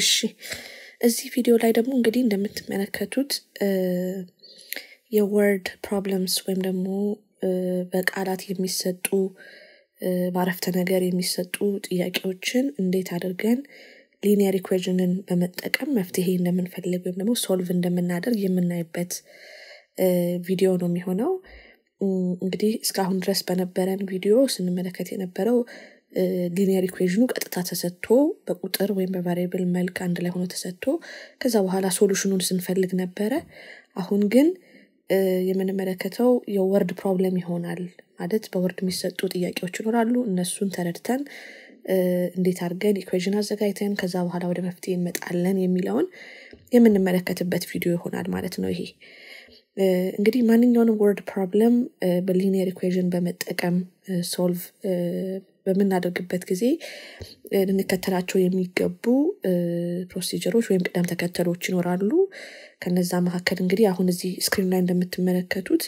እሺ እዚህ ቪዲዮ ላይ ደግሞ እንግዲህ እንደምትመለከቱት የወርድ ፕሮብለምስ ወይም ደግሞ በቃላት የሚሰጡ በአረፍተ ነገር የሚሰጡ ጥያቄዎችን እንዴት አድርገን ሊኒየር ኢኩዌዥንን በመጠቀም መፍትሄ እንደምንፈልግ ወይም ደግሞ ሶልቭ እንደምናደርግ የምናይበት ቪዲዮ ነው የሚሆነው። እንግዲህ እስካሁን ድረስ በነበረን ቪዲዮ ስንመለከት የነበረው ሊኒየር ኢኩዌዥኑ ቀጥታ ተሰጥቶ በቁጥር ወይም በቫሪብል መልክ አንድ ላይ ሆኖ ተሰጥቶ ከዛ በኋላ ሶሉሽኑን ስንፈልግ ነበረ። አሁን ግን የምንመለከተው የወርድ ፕሮብለም ይሆናል። ማለት በወርድ የሚሰጡ ጥያቄዎች ይኖራሉ። እነሱን ተረድተን እንዴት አድርገን ኢኩዌዥን አዘጋጅተን ከዛ በኋላ ወደ መፍትሄ እንመጣለን የሚለውን የምንመለከትበት ቪዲዮ ይሆናል ማለት ነው ይሄ። እንግዲህ ማንኛውንም ወርድ ፕሮብለም በሊኒየር ኢኩዌዥን በመጠቀም ሶልቭ በምናደርግበት ጊዜ ልንከተላቸው የሚገቡ ፕሮሲጀሮች ወይም ቅደም ተከተሎች ይኖራሉ ከነዛ መካከል እንግዲህ አሁን እዚህ ስክሪን ላይ እንደምትመለከቱት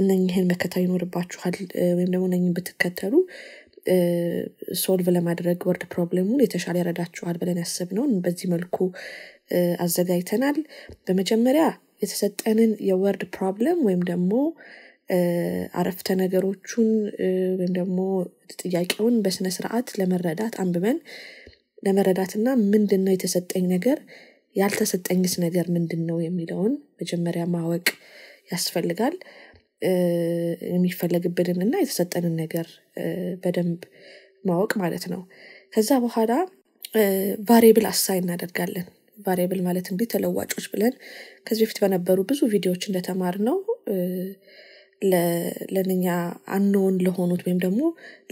እነህን መከተል ይኖርባችኋል ወይም ደግሞ እነኝህን ብትከተሉ ሶልቭ ለማድረግ ወርድ ፕሮብለሙን የተሻለ ያረዳችኋል ብለን ያስብነውን በዚህ መልኩ አዘጋጅተናል በመጀመሪያ የተሰጠንን የወርድ ፕሮብለም ወይም ደግሞ አረፍተ ነገሮቹን ወይም ደግሞ ጥያቄውን በስነ ስርዓት ለመረዳት አንብበን ለመረዳትና ምንድን ነው የተሰጠኝ ነገር ያልተሰጠኝስ ነገር ምንድን ነው የሚለውን መጀመሪያ ማወቅ ያስፈልጋል። የሚፈለግብንን እና የተሰጠንን ነገር በደንብ ማወቅ ማለት ነው። ከዛ በኋላ ቫሪየብል አሳይ እናደርጋለን። ቫሬብል ማለት እንግዲህ ተለዋጮች ብለን ከዚህ በፊት በነበሩ ብዙ ቪዲዮዎች እንደተማር ነው ለነኛ አንነውን ለሆኑት ወይም ደግሞ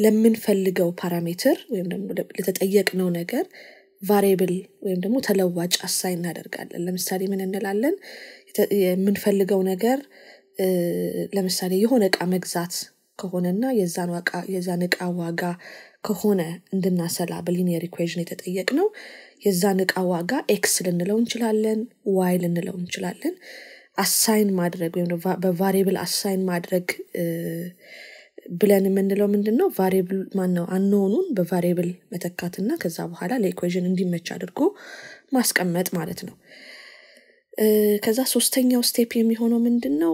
ለምንፈልገው ፓራሜትር ወይም ደግሞ ለተጠየቅነው ነገር ቫሪብል ወይም ደግሞ ተለዋጭ አሳይ እናደርጋለን። ለምሳሌ ምን እንላለን? የምንፈልገው ነገር ለምሳሌ የሆነ እቃ መግዛት ከሆነና የዛን እቃ ዋጋ ከሆነ እንድናሰላ በሊኒየር ኢኩዌዥን የተጠየቅ ነው የዛን እቃ ዋጋ ኤክስ ልንለው እንችላለን፣ ዋይ ልንለው እንችላለን። አሳይን ማድረግ ወይም በቫሪብል አሳይን ማድረግ ብለን የምንለው ምንድን ነው ቫሪብል ማን ነው አንሆኑን በቫሪብል መተካትና ከዛ በኋላ ለኢኩዌዥን እንዲመች አድርጎ ማስቀመጥ ማለት ነው ከዛ ሶስተኛው ስቴፕ የሚሆነው ምንድን ነው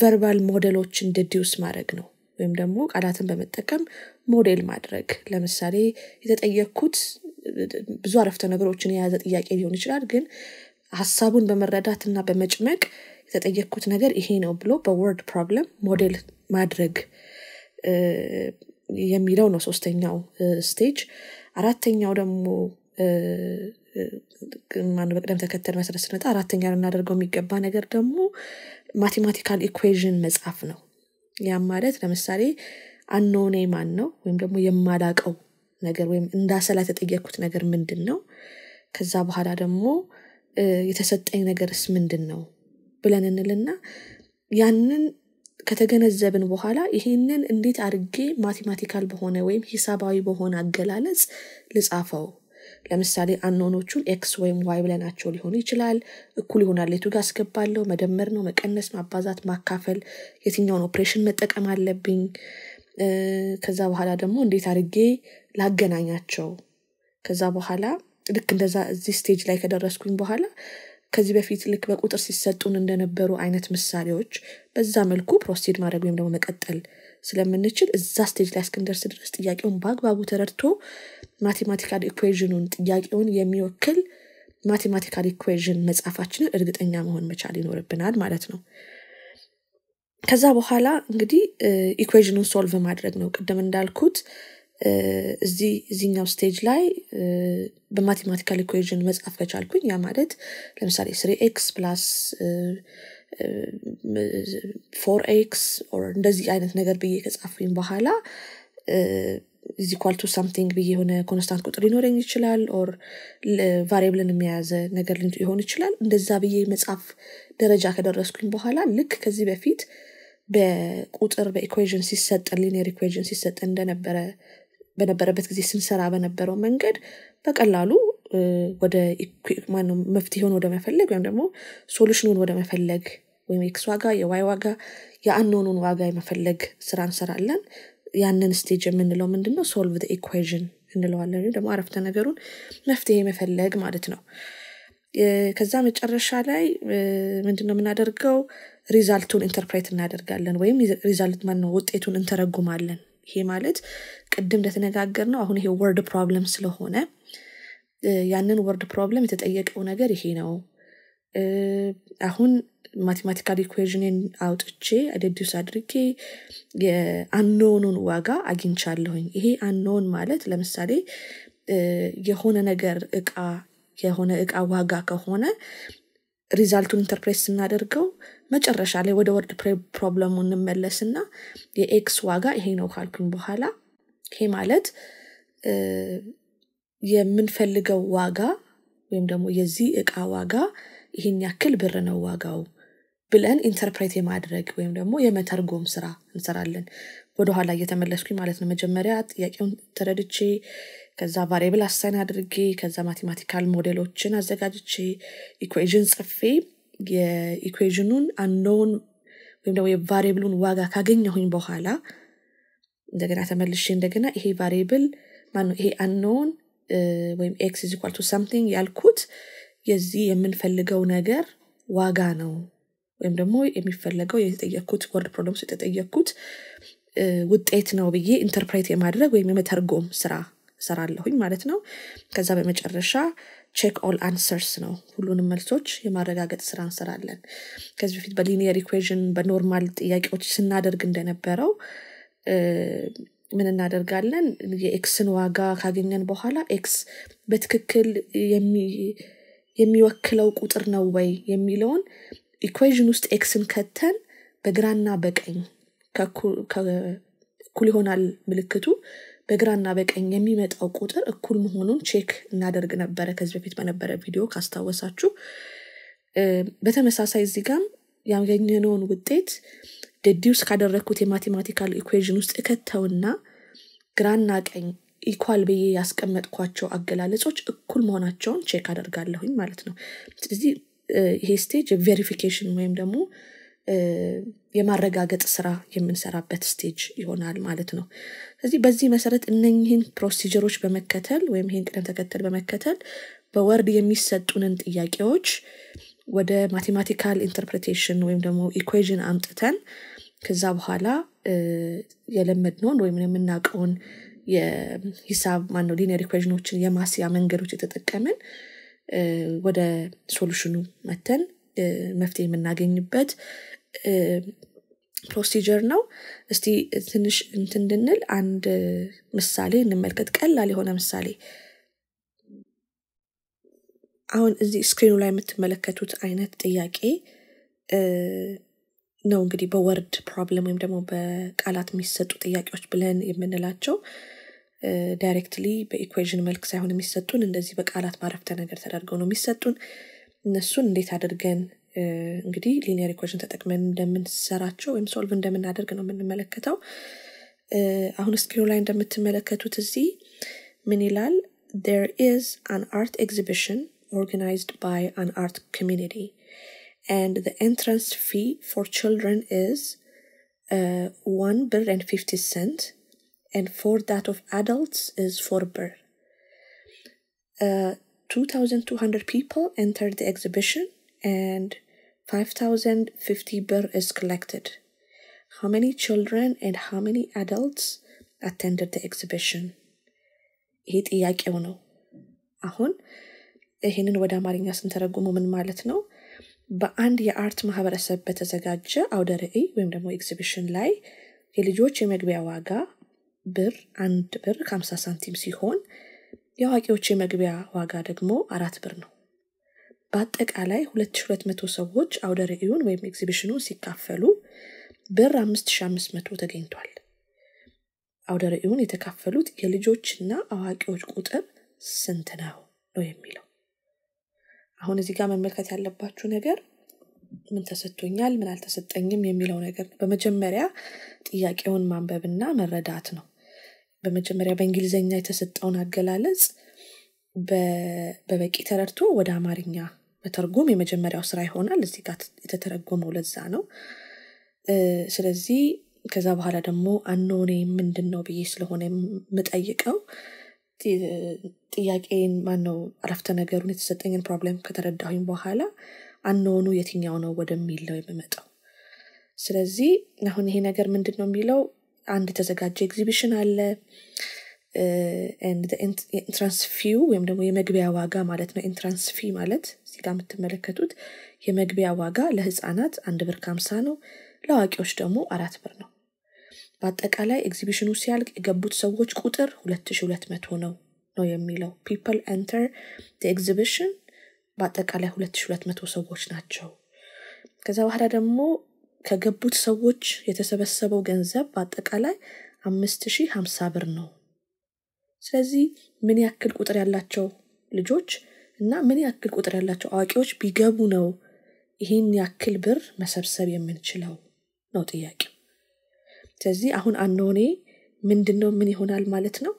ቨርባል ሞዴሎችን ድዲውስ ማድረግ ነው ወይም ደግሞ ቃላትን በመጠቀም ሞዴል ማድረግ ለምሳሌ የተጠየቅኩት ብዙ አረፍተ ነገሮችን የያዘ ጥያቄ ሊሆን ይችላል ግን ሀሳቡን በመረዳትና በመጭመቅ የተጠየቅኩት ነገር ይሄ ነው ብሎ በወርድ ፕሮብለም ሞዴል ማድረግ የሚለው ነው ሶስተኛው ስቴጅ አራተኛው ደግሞ ማን በቅደም ተከተል መሰረት ስነጣ አራተኛ ልናደርገው የሚገባ ነገር ደግሞ ማቴማቲካል ኢኩዌዥን መጽሐፍ ነው ያም ማለት ለምሳሌ አኖኔ ማን ነው ወይም ደግሞ የማላቀው ነገር ወይም እንዳሰላ የተጠየቅኩት ነገር ምንድን ነው ከዛ በኋላ ደግሞ የተሰጠኝ ነገርስ ምንድን ነው ብለን እንልና ያንን ከተገነዘብን በኋላ ይሄንን እንዴት አድርጌ ማቴማቲካል በሆነ ወይም ሂሳባዊ በሆነ አገላለጽ ልጻፈው ለምሳሌ አኖኖቹን ኤክስ ወይም ዋይ ብለናቸው ሊሆኑ ይችላል። እኩል ይሆናል የቱ ጋር አስገባለሁ? መደመር ነው፣ መቀነስ፣ ማባዛት፣ ማካፈል፣ የትኛውን ኦፕሬሽን መጠቀም አለብኝ? ከዛ በኋላ ደግሞ እንዴት አድርጌ ላገናኛቸው? ከዛ በኋላ ልክ እንደዛ እዚህ ስቴጅ ላይ ከደረስኩኝ በኋላ ከዚህ በፊት ልክ በቁጥር ሲሰጡን እንደነበሩ አይነት ምሳሌዎች በዛ መልኩ ፕሮሲድ ማድረግ ወይም ደግሞ መቀጠል ስለምንችል እዛ ስቴጅ ላይ እስክንደርስ ድረስ ጥያቄውን በአግባቡ ተረድቶ ማቴማቲካል ኢኩዌዥኑን ጥያቄውን የሚወክል ማቴማቲካል ኢኩዌዥን መጻፋችንን እርግጠኛ መሆን መቻል ይኖርብናል ማለት ነው ከዛ በኋላ እንግዲህ ኢኩዌዥኑን eh, ሶልቭ ማድረግ ነው ቅድም እንዳልኩት እዚህ እዚኛው ስቴጅ ላይ በማቴማቲካል ኢኩዌዥን መጻፍ ከቻልኩኝ ያ ማለት ለምሳሌ ስሪ ኤክስ ፕላስ ፎር ኤክስ እንደዚህ አይነት ነገር ብዬ ከጻፉኝ በኋላ ኢዝ ኢኳል ቱ ሳምቲንግ ብዬ የሆነ ኮንስታንት ቁጥር ሊኖረኝ ይችላል ኦር ቫሪብልን የሚያያዘ ነገር ሊሆን ይችላል እንደዛ ብዬ መጽሐፍ ደረጃ ከደረስኩኝ በኋላ ልክ ከዚህ በፊት በቁጥር በኢኩዌዥን ሲሰጠን ሊኒየር ኢኩዌዥን ሲሰጠን እንደነበረ በነበረበት ጊዜ ስንሰራ በነበረው መንገድ በቀላሉ ወደ መፍትሄ መፍትሄውን ወደ መፈለግ ወይም ደግሞ ሶሉሽኑን ወደ መፈለግ ወይም ኤክስ ዋጋ የዋይ ዋጋ የአንኖኑን ዋጋ የመፈለግ ስራ እንሰራለን ያንን ስቴጅ የምንለው ምንድነው ሶልቭ ኢኳዥን እንለዋለን ወይም ደግሞ አረፍተ ነገሩን መፍትሄ መፈለግ ማለት ነው ከዛ መጨረሻ ላይ ምንድነው የምናደርገው ሪዛልቱን ኢንተርፕሬት እናደርጋለን ወይም ሪዛልት ማነው ውጤቱን እንተረጉማለን ይሄ ማለት ቅድም እንደተነጋገር ነው አሁን ይሄ ወርድ ፕሮብለም ስለሆነ ያንን ወርድ ፕሮብለም የተጠየቀው ነገር ይሄ ነው አሁን ማቴማቲካል ኢኩዌዥንን አውጥቼ አደዲስ አድርጌ የአኖኑን ዋጋ አግኝቻለሁኝ ይሄ አኖን ማለት ለምሳሌ የሆነ ነገር እቃ የሆነ እቃ ዋጋ ከሆነ ሪዛልቱን ኢንተርፕሬት ስናደርገው መጨረሻ ላይ ወደ ወርድ ፕሮብለሙ እንመለስና የኤክስ ዋጋ ይሄ ነው ካልኩኝ በኋላ ይሄ ማለት የምንፈልገው ዋጋ ወይም ደግሞ የዚህ እቃ ዋጋ ይህን ያክል ብር ነው ዋጋው ብለን ኢንተርፕሬት የማድረግ ወይም ደግሞ የመተርጎም ስራ እንሰራለን ወደኋላ እየተመለስኩኝ ማለት ነው መጀመሪያ ጥያቄውን ተረድቼ ከዛ ቫሪብል አሳይን አድርጌ ከዛ ማቴማቲካል ሞዴሎችን አዘጋጅቼ ኢኩዌዥን ጽፌ የኢኩዌዥኑን አነውን ወይም ደግሞ የቫሪብሉን ዋጋ ካገኘሁኝ በኋላ እንደገና ተመልሼ እንደገና ይሄ ቫሪብል ይሄ አነውን ወይም ኤክስ ዚኳልቱ ሳምቲንግ ያልኩት የዚህ የምንፈልገው ነገር ዋጋ ነው ወይም ደግሞ የሚፈለገው የተጠየኩት ወርድ ፕሮብለምስ የተጠየኩት ውጤት ነው ብዬ ኢንተርፕሬት የማድረግ ወይም የመተርጎም ስራ ሰራለሁኝ ማለት ነው ከዛ በመጨረሻ ቼክ ኦል አንሰርስ ነው ሁሉንም መልሶች የማረጋገጥ ስራ እንሰራለን ከዚህ በፊት በሊኒየር ኢኩዌዥን በኖርማል ጥያቄዎች ስናደርግ እንደነበረው ምን እናደርጋለን የኤክስን ዋጋ ካገኘን በኋላ ኤክስ በትክክል የሚወክለው ቁጥር ነው ወይ የሚለውን ኢኩዌዥን ውስጥ ኤክስን ከተን በግራና በቀኝ እኩል ይሆናል ምልክቱ በግራና በቀኝ የሚመጣው ቁጥር እኩል መሆኑን ቼክ እናደርግ ነበረ ከዚህ በፊት በነበረ ቪዲዮ ካስታወሳችሁ። በተመሳሳይ እዚህ ጋም ያገኘነውን ውጤት ደዲውስ ካደረግኩት የማቴማቲካል ኢኩዌዥን ውስጥ እከተውና ግራና ቀኝ ኢኳል ብዬ ያስቀመጥኳቸው አገላለጾች እኩል መሆናቸውን ቼክ አደርጋለሁኝ ማለት ነው። ስለዚህ ይሄ ስቴጅ ቬሪፊኬሽን ወይም ደግሞ የማረጋገጥ ስራ የምንሰራበት ስቴጅ ይሆናል ማለት ነው። ስለዚህ በዚህ መሰረት እነኝህን ፕሮሲጀሮች በመከተል ወይም ይህን ቅደም ተከተል በመከተል በወርድ የሚሰጡንን ጥያቄዎች ወደ ማቴማቲካል ኢንተርፕሬቴሽን ወይም ደግሞ ኢኩዌዥን አምጥተን ከዛ በኋላ የለመድነውን ወይም የምናውቀውን የሂሳብ ማነው ሊኒየር ኢኩዌዥኖችን የማስያ መንገዶች የተጠቀምን ወደ ሶሉሽኑ መተን መፍትሄ የምናገኝበት ፕሮሲጀር ነው እስቲ ትንሽ እንትንድንል አንድ ምሳሌ እንመልከት ቀላል የሆነ ምሳሌ አሁን እዚህ ስክሪኑ ላይ የምትመለከቱት አይነት ጥያቄ ነው እንግዲህ በወርድ ፕሮብለም ወይም ደግሞ በቃላት የሚሰጡ ጥያቄዎች ብለን የምንላቸው ዳይሬክትሊ በኢኩዌዥን መልክ ሳይሆን የሚሰጡን እንደዚህ በቃላት ባረፍተ ነገር ተደርገው ነው የሚሰጡን እነሱን እንዴት አድርገን እንግዲህ ሊኒየር ኢኩዌሽን ተጠቅመን እንደምንሰራቸው ወይም ሶልቭ እንደምናደርግ ነው የምንመለከተው። አሁን ስክሪኑ ላይ እንደምትመለከቱት እዚህ ምን ይላል? ዴር ኢዝ አን አርት ኤግዚቢሽን ኦርጋናይዝድ ባይ አን አርት ኮሚኒቲ and the entrance fee for children is uh, 1 birr and 50 cent and for that of adults is 4 birr. Uh, 2200 people entered the exhibition and 5050 birr is collected. How many children and how many adults attended the exhibition? ይሄ ጥያቄው ነው። አሁን ይህንን ወደ አማርኛ ስንተረጉመው ምን ማለት ነው? በአንድ የአርት ማህበረሰብ በተዘጋጀ አውደ ርዕይ ወይም ደግሞ ኤግዚቢሽን ላይ የልጆች የመግቢያ ዋጋ ብር አንድ ብር ከ50 ሳንቲም ሲሆን የአዋቂዎች የመግቢያ ዋጋ ደግሞ አራት ብር ነው። በአጠቃላይ 2200 ሰዎች አውደ ርዕዩን ወይም ኤግዚቢሽኑን ሲካፈሉ ብር 5500 ተገኝቷል። አውደ ርዕዩን የተካፈሉት የልጆችና አዋቂዎች ቁጥር ስንት ነው ነው የሚለው። አሁን እዚህ ጋር መመልከት ያለባችሁ ነገር ምን ተሰጥቶኛል፣ ምን አልተሰጠኝም የሚለው ነገር በመጀመሪያ ጥያቄውን ማንበብና መረዳት ነው። በመጀመሪያ በእንግሊዝኛ የተሰጠውን አገላለጽ በበቂ ተረድቶ ወደ አማርኛ መተርጎም የመጀመሪያው ስራ ይሆናል እዚህ ጋር የተተረጎመው ለዛ ነው ስለዚህ ከዛ በኋላ ደግሞ አኖኔ ምንድን ነው ብዬ ስለሆነ የምጠይቀው ጥያቄን ማነው አረፍተ ነገሩን የተሰጠኝን ፕሮብለም ከተረዳሁኝ በኋላ አኖኑ የትኛው ነው ወደሚል ነው የምመጣው ስለዚህ አሁን ይሄ ነገር ምንድን ነው የሚለው አንድ የተዘጋጀ ኤግዚቢሽን አለ ኢንትራንስ ፊ ወይም ደግሞ የመግቢያ ዋጋ ማለት ነው። ኢንትራንስ ፊ ማለት እዚህ ጋር የምትመለከቱት የመግቢያ ዋጋ ለህፃናት አንድ ብር ከምሳ ነው። ለአዋቂዎች ደግሞ አራት ብር ነው። በአጠቃላይ ኤግዚቢሽኑ ሲያልቅ የገቡት ሰዎች ቁጥር ሁለት ሺ ሁለት መቶ ነው ነው የሚለው ፒፕል ኤንተር ኤግዚቢሽን በአጠቃላይ ሁለት ሺ ሁለት መቶ ሰዎች ናቸው። ከዛ በኋላ ደግሞ ከገቡት ሰዎች የተሰበሰበው ገንዘብ በአጠቃላይ አምስት ሺህ ሀምሳ ብር ነው። ስለዚህ ምን ያክል ቁጥር ያላቸው ልጆች እና ምን ያክል ቁጥር ያላቸው አዋቂዎች ቢገቡ ነው ይህን ያክል ብር መሰብሰብ የምንችለው ነው ጥያቄው። ስለዚህ አሁን አነሆኔ ምንድን ነው ምን ይሆናል ማለት ነው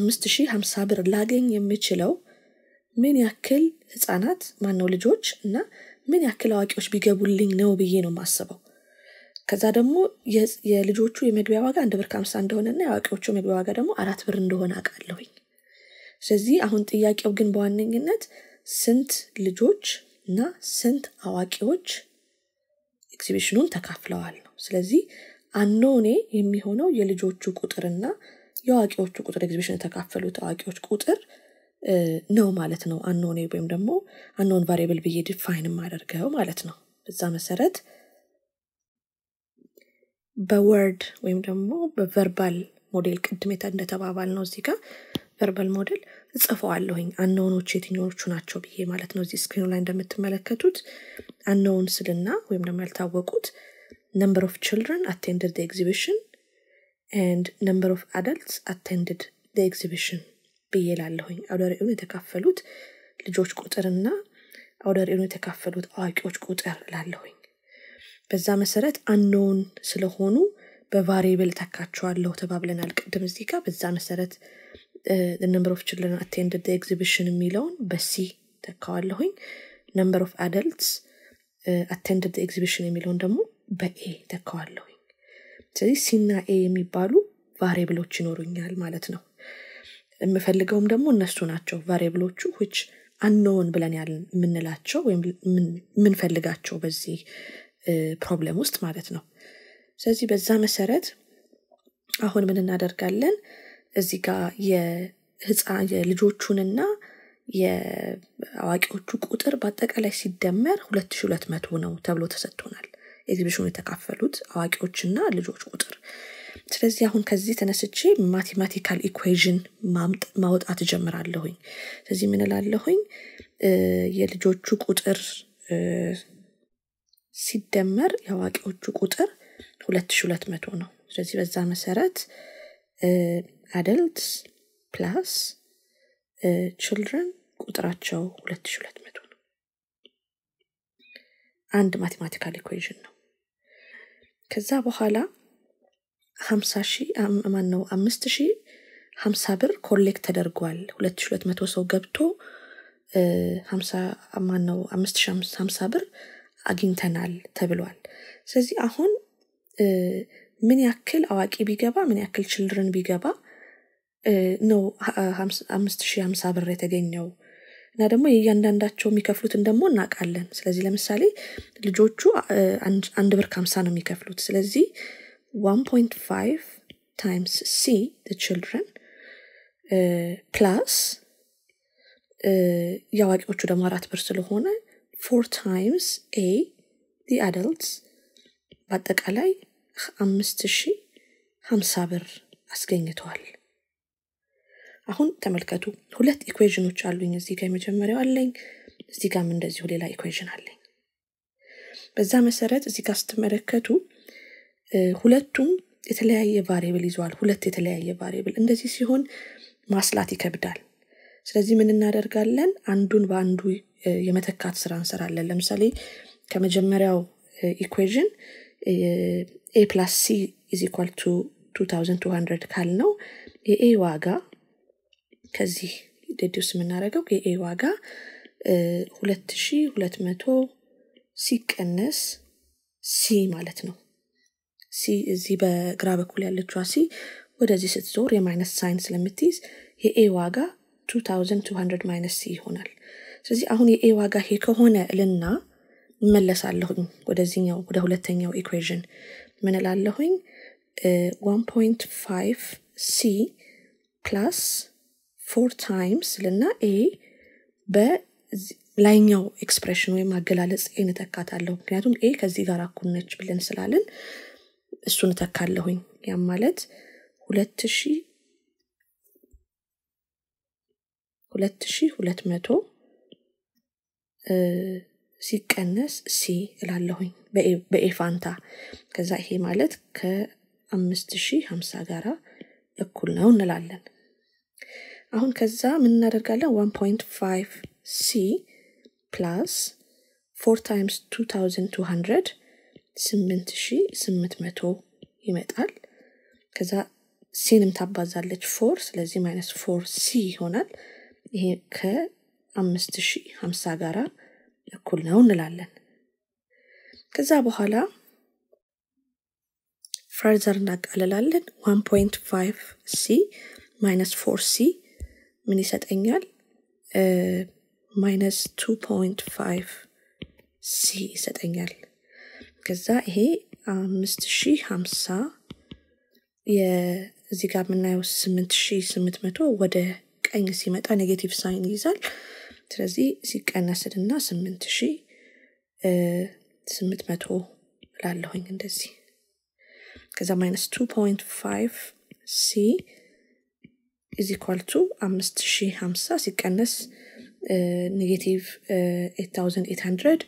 አምስት ሺህ ሀምሳ ብር ላገኝ የምችለው ምን ያክል ህጻናት ማነው ልጆች እና ምን ያክል አዋቂዎች ቢገቡልኝ ነው ብዬ ነው የማስበው ከዛ ደግሞ የልጆቹ የመግቢያ ዋጋ አንድ ብር ከአምሳ እንደሆነና የአዋቂዎቹ የመግቢያ ዋጋ ደግሞ አራት ብር እንደሆነ አውቃለሁኝ። ስለዚህ አሁን ጥያቄው ግን በዋነኝነት ስንት ልጆች እና ስንት አዋቂዎች ኤግዚቢሽኑን ተካፍለዋል ነው። ስለዚህ አኖኔ የሚሆነው የልጆቹ ቁጥርና የአዋቂዎቹ ቁጥር ኤግዚቢሽን የተካፈሉት አዋቂዎች ቁጥር ነው ማለት ነው። አኖኔ ወይም ደግሞ አኖን ቫሪየብል ብዬ ዲፋይን ማደርገው ማለት ነው። በዛ መሰረት በወርድ ወይም ደግሞ በቨርባል ሞዴል ቅድም እንደተባባል ነው እዚህ ጋር ቨርባል ሞዴል እጽፈዋለሁኝ አነውኖች የትኞቹ ናቸው ብዬ ማለት ነው። እዚህ ስክሪኑ ላይ እንደምትመለከቱት አነውን ስልና ወይም ደግሞ ያልታወቁት ነምበር ኦፍ ችልድረን አቴንድድ ኤግዚቢሽን ንድ ነምበር ኦፍ አደልትስ አቴንድድ ኤግዚቢሽን ብዬ ላለሁኝ። አውደሪኡን የተካፈሉት ልጆች ቁጥርና አውደሪኡን የተካፈሉት አዋቂዎች ቁጥር ላለሁኝ። በዛ መሰረት አንነውን ስለሆኑ በቫሪብል ተካቸዋለሁ ተባብለናል። ቅድም እዚህ ጋር በዛ መሰረት ነምበር ኦፍ ችልድረን አቴንድ ኤግዚቢሽን የሚለውን በሲ ተካዋለሁኝ። ነምበር ኦፍ አደልትስ አቴንድ ኤግዚቢሽን የሚለውን ደግሞ በኤ ተካዋለሁኝ። ስለዚህ ሲና ኤ የሚባሉ ቫሪብሎች ይኖሩኛል ማለት ነው። የምፈልገውም ደግሞ እነሱ ናቸው ቫሪብሎቹ ች አንነውን ብለን ያል የምንላቸው ወይም የምንፈልጋቸው በዚህ ፕሮብለም ውስጥ ማለት ነው። ስለዚህ በዛ መሰረት አሁን ምን እናደርጋለን? እዚህ ጋር የልጆቹንና የአዋቂዎቹ ቁጥር በአጠቃላይ ሲደመር 2200 ነው ተብሎ ተሰጥቶናል። ኤግዚቢሽኑ የተካፈሉት አዋቂዎችና ልጆች ቁጥር። ስለዚህ አሁን ከዚህ ተነስቼ ማቴማቲካል ኢኩዌዥን ማውጣት እጀምራለሁኝ። ስለዚህ ምንላለሁኝ የልጆቹ ቁጥር ሲደመር የአዋቂዎቹ ቁጥር ሁለት ሁለት ሺ መቶ ነው። ስለዚህ በዛ መሰረት አደልትስ ፕላስ ችልድረን ቁጥራቸው ሁለት ሁለት ሺ መቶ ነው። አንድ ማቴማቲካል ኢኩዌዥን ነው። ከዛ በኋላ ሀምሳ ሺ ማን ነው አምስት ሺ ሀምሳ ብር ኮሌክት ተደርጓል። ሁለት ሺ ሁለት መቶ ሰው ገብቶ ሀምሳ ማን ነው አምስት ሺ ሀምሳ ብር አግኝተናል ተብሏል። ስለዚህ አሁን ምን ያክል አዋቂ ቢገባ ምን ያክል ችልድርን ቢገባ ነው አምስት ሺህ ሀምሳ ብር የተገኘው እና ደግሞ የእያንዳንዳቸው የሚከፍሉትን ደግሞ እናውቃለን። ስለዚህ ለምሳሌ ልጆቹ አንድ ብር ከምሳ ነው የሚከፍሉት። ስለዚህ ዋን ፖይንት ፋይቭ ታይምስ ሲ ችልድረን ፕላስ የአዋቂዎቹ ደግሞ አራት ብር ስለሆነ ፎር ታይምስ ኤ ዲ አደልትስ በአጠቃላይ አምስት ሺ ሀምሳ ብር አስገኝተዋል። አሁን ተመልከቱ፣ ሁለት ኢኩዌዥኖች አሉኝ። እዚህ ጋር የመጀመሪያው አለኝ፣ እዚህ ጋም እንደዚሁ ሌላ ኢኩዌዥን አለኝ። በዛ መሰረት እዚህ ጋር ስትመለከቱ ሁለቱም የተለያየ ቫሪየብል ይዘዋል። ሁለት የተለያየ ቫሪብል እንደዚህ ሲሆን ማስላት ይከብዳል። ስለዚህ ምን እናደርጋለን? አንዱን በአንዱ የመተካት ስራ እንሰራለን ለምሳሌ ከመጀመሪያው ኢኩዌዥን ኤ ፕላስ ሲ ኢዝ ኢኳል ቱ 2200 ካል ነው የኤ ዋጋ ከዚህ ዴዲውስ የምናደረገው የኤ ዋጋ 2200 ሲቀነስ ሲ ማለት ነው ሲ እዚህ በግራ በኩል ያለችዋ ሲ ወደዚህ ስትዞር የማይነስ ሳይን ስለምትይዝ የኤ ዋጋ 2200 ማይነስ ሲ ይሆናል ስለዚህ አሁን የኤ ዋጋ ሄ ከሆነ ልና እመለሳለሁኝ ወደዚህኛው ወደ ሁለተኛው ኢኩዌዥን ምንላለሁኝ እላለሁኝ 1.5 ሲ ፕላስ ፎር ታይምስ ልና ኤ በላይኛው ኤክስፕሬሽን ወይም አገላለጽ ኤን ምክንያቱም ኤ ከዚህ ጋር አኩነች ብለን ስላለን እሱ እተካለሁኝ ያም ማለት ሁለት ሺ ሁለት ሺ ሁለት መቶ ሲቀነስ ሲ እላለሁኝ በኤፋንታ ከዛ ይሄ ማለት ከአምስት ሺህ ሀምሳ ጋራ እኩል ነው እንላለን። አሁን ከዛ ምን እናደርጋለን? ዋን ፖንት ፋይቭ ሲ ፕላስ ፎር ታይምስ ቱ ታውዘንድ ቱ ሀንድረድ ስምንት ሺህ ስምንት መቶ ይመጣል። ከዛ ሲንም ታባዛለች ፎር፣ ስለዚህ ማይነስ ፎር ሲ ይሆናል። ይሄ ከ አምስት ሺህ ሀምሳ ጋራ እኩል ነው እንላለን። ከዛ በኋላ ፈርዘር እናቃልላለን። ዋን ፖንት ፋይቭ ሲ ማይነስ ፎር ሲ ምን ይሰጠኛል? ማይነስ ቱ ፖንት ፋይቭ ሲ ይሰጠኛል። ከዛ ይሄ አምስት ሺህ ሀምሳ የእዚህ ጋር የምናየው ስምንት ሺህ ስምንት መቶ ወደ ቀኝ ሲመጣ ኔጌቲቭ ሳይን ይይዛል። ስለዚህ ሲቀነስ እና ስምንት ሺ ስምንት መቶ ላለሁኝ እንደዚህ ከዛ ማይነስ ቱ ፖንት ፋይቭ ሲ ኢዝ ኢኳል ቱ አምስት ሺ ሀምሳ ሲቀነስ ኔጌቲቭ ኤት ታውዘንድ ኤት ሀንድረድ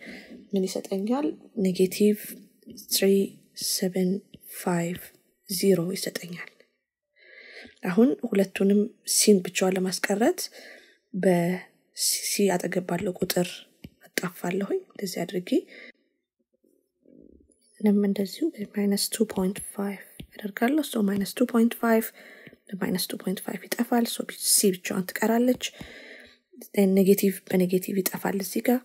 ምን ይሰጠኛል? ኔጌቲቭ ትሪ ሰቨን ፋይቭ ዚሮ ይሰጠኛል። አሁን ሁለቱንም ሲን ብቻዋን ለማስቀረት በ ሲ አጠገብ ባለው ቁጥር አጣፋለሁኝ። እንደዚህ አድርጌ ንም እንደዚሁ ማይነስ ቱ ፖንት ፋይቭ ያደርጋለሁ ሶ ማይነስ ቱ ፖንት ፋይቭ ማይነስ ቱ ፖንት ፋይቭ ይጠፋል። ሶ ሲ ብቻዋን ትቀራለች። ኔጌቲቭ በኔጌቲቭ ይጠፋል እዚህ ጋር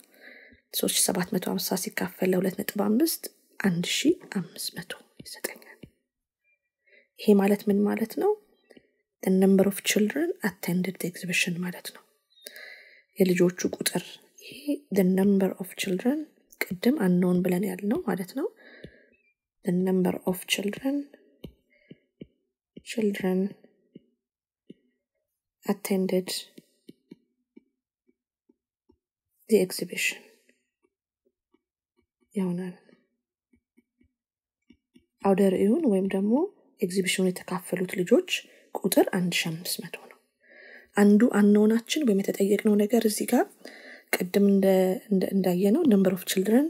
ሶስት ሰባት መቶ አምሳ ሲካፈል ለሁለት ነጥብ አምስት አንድ ሺ አምስት መቶ ይሰጠኛል። ይሄ ማለት ምን ማለት ነው? ነምበር ኦፍ ችልድረን አቴንድድ ኤግዚቢሽን ማለት ነው። የልጆቹ ቁጥር ይሄ ነምበር ኦፍ ችልድረን ቅድም አንነውን ብለን ያልነው ማለት ነው ነምበር ኦፍ ችልድረን ችልድረን attended the exhibition ይሆናል አውደ ርዕዩን ወይም ደግሞ ኤግዚቢሽኑን የተካፈሉት ልጆች ቁጥር አንድ ሺ አምስት መቶ አንዱ አነውናችን ወይም የተጠየቅነው ነገር እዚህ ጋር ቅድም እንዳየ ነው ነምበር ኦፍ ችልድረን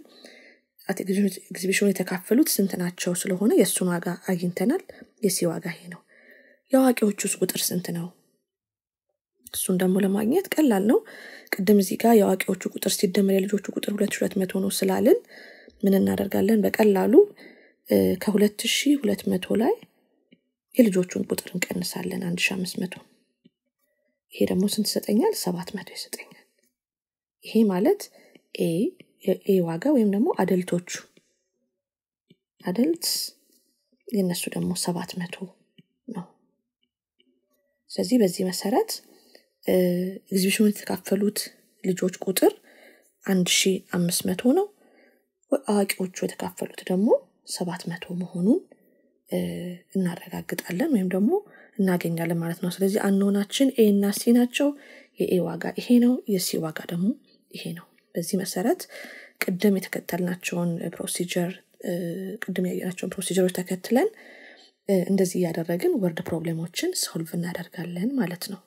ኤግዚቢሽኑ የተካፈሉት ስንት ናቸው ስለሆነ የእሱን ዋጋ አግኝተናል የሲ ዋጋ ይሄ ነው የአዋቂዎች ውስጥ ቁጥር ስንት ነው እሱን ደግሞ ለማግኘት ቀላል ነው ቅድም እዚህ ጋር የአዋቂዎቹ ቁጥር ሲደመር የልጆቹ ቁጥር ሁለት ሁለት መቶ ነው ስላልን ምን እናደርጋለን በቀላሉ ከሁለት ሺ ሁለት መቶ ላይ የልጆቹን ቁጥር እንቀንሳለን አንድ ሺ አምስት መቶ ይሄ ደግሞ ስንት ይሰጠኛል? ሰባት መቶ ይሰጠኛል። ይሄ ማለት ኤ የኤ ዋጋ ወይም ደግሞ አደልቶቹ አደልት የእነሱ ደግሞ ሰባት መቶ ነው። ስለዚህ በዚህ መሰረት ኤግዚቢሽኑ የተካፈሉት ልጆች ቁጥር አንድ ሺ አምስት መቶ ነው። አዋቂዎቹ የተካፈሉት ደግሞ ሰባት መቶ መሆኑን እናረጋግጣለን ወይም ደግሞ እናገኛለን ማለት ነው። ስለዚህ አኖናችን ኤ እና ሲ ናቸው። የኤ ዋጋ ይሄ ነው፣ የሲ ዋጋ ደግሞ ይሄ ነው። በዚህ መሰረት ቅድም የተከተልናቸውን ፕሮሲጀር ቅድም ያየናቸውን ፕሮሲጀሮች ተከትለን እንደዚህ እያደረግን ወርድ ፕሮብሌሞችን ሶልቭ እናደርጋለን ማለት ነው።